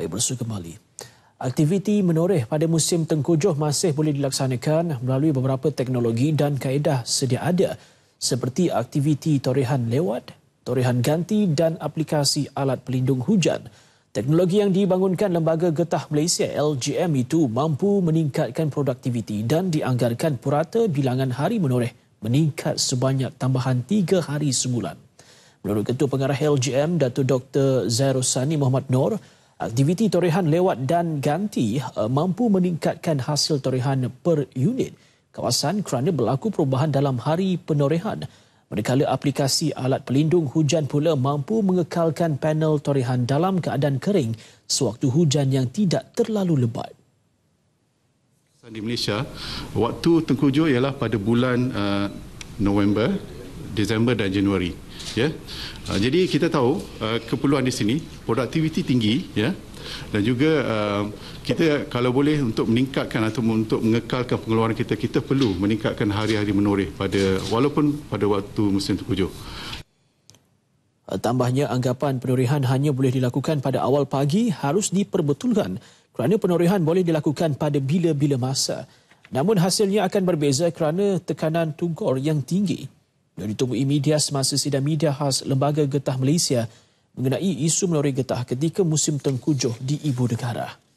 sampai bersuai kembali. Aktiviti menoreh pada musim tengkujuh masih boleh dilaksanakan melalui beberapa teknologi dan kaedah sedia ada seperti aktiviti torehan lewat, torehan ganti dan aplikasi alat pelindung hujan. Teknologi yang dibangunkan Lembaga Getah Malaysia LGM itu mampu meningkatkan produktiviti dan dianggarkan purata bilangan hari menoreh meningkat sebanyak tambahan 3 hari sebulan. Menurut Ketua Pengarah LGM, Datuk Dr. Zairul Sani Muhammad Noor, Aktiviti torehan lewat dan ganti eh, mampu meningkatkan hasil torehan per unit kawasan kerana berlaku perubahan dalam hari penorehan. Manakala aplikasi alat pelindung hujan pula mampu mengekalkan panel torehan dalam keadaan kering sewaktu hujan yang tidak terlalu lebat. Di Malaysia, waktu tengkujuh ialah pada bulan uh, November, Disember dan Januari ya. Uh, jadi kita tahu uh, keperluan di sini produktiviti tinggi ya. Dan juga uh, kita kalau boleh untuk meningkatkan atau untuk mengekalkan pengeluaran kita kita perlu meningkatkan hari-hari menoreh pada walaupun pada waktu musim tujuh. Tambahnya anggapan penorehan hanya boleh dilakukan pada awal pagi harus diperbetulkan kerana penorehan boleh dilakukan pada bila-bila masa. Namun hasilnya akan berbeza kerana tekanan tugor yang tinggi yang ditemui media semasa sidang media khas Lembaga Getah Malaysia mengenai isu melori getah ketika musim tengkujuh di ibu negara.